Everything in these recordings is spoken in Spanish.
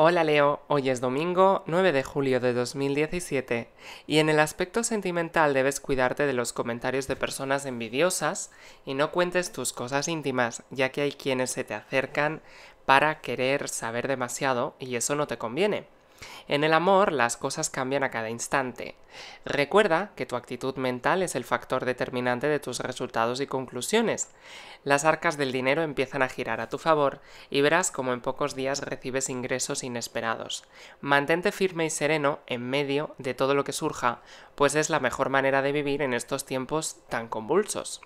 Hola Leo, hoy es domingo 9 de julio de 2017 y en el aspecto sentimental debes cuidarte de los comentarios de personas envidiosas y no cuentes tus cosas íntimas, ya que hay quienes se te acercan para querer saber demasiado y eso no te conviene. En el amor las cosas cambian a cada instante. Recuerda que tu actitud mental es el factor determinante de tus resultados y conclusiones. Las arcas del dinero empiezan a girar a tu favor y verás cómo en pocos días recibes ingresos inesperados. Mantente firme y sereno en medio de todo lo que surja, pues es la mejor manera de vivir en estos tiempos tan convulsos.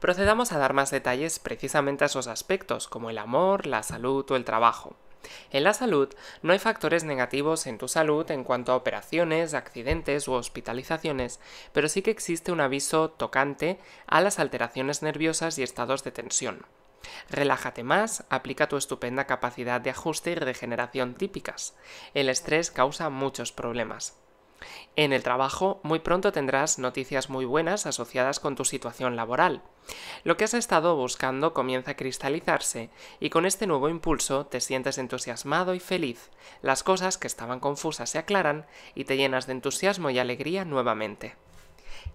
Procedamos a dar más detalles precisamente a esos aspectos, como el amor, la salud o el trabajo. En la salud, no hay factores negativos en tu salud en cuanto a operaciones, accidentes u hospitalizaciones, pero sí que existe un aviso tocante a las alteraciones nerviosas y estados de tensión. Relájate más, aplica tu estupenda capacidad de ajuste y regeneración típicas. El estrés causa muchos problemas. En el trabajo muy pronto tendrás noticias muy buenas asociadas con tu situación laboral. Lo que has estado buscando comienza a cristalizarse y con este nuevo impulso te sientes entusiasmado y feliz. Las cosas que estaban confusas se aclaran y te llenas de entusiasmo y alegría nuevamente.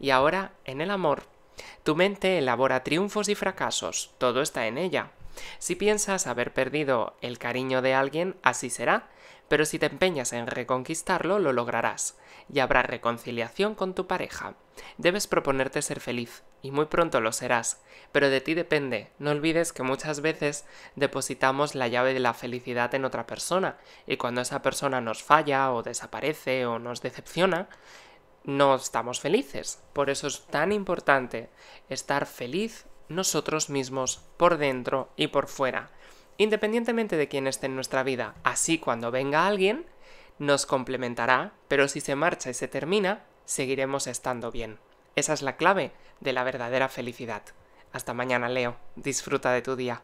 Y ahora, en el amor, tu mente elabora triunfos y fracasos, todo está en ella. Si piensas haber perdido el cariño de alguien, así será, pero si te empeñas en reconquistarlo, lo lograrás, y habrá reconciliación con tu pareja. Debes proponerte ser feliz, y muy pronto lo serás, pero de ti depende. No olvides que muchas veces depositamos la llave de la felicidad en otra persona, y cuando esa persona nos falla o desaparece o nos decepciona, no estamos felices. Por eso es tan importante estar feliz nosotros mismos por dentro y por fuera, independientemente de quién esté en nuestra vida. Así cuando venga alguien, nos complementará, pero si se marcha y se termina, seguiremos estando bien. Esa es la clave de la verdadera felicidad. Hasta mañana, Leo. Disfruta de tu día.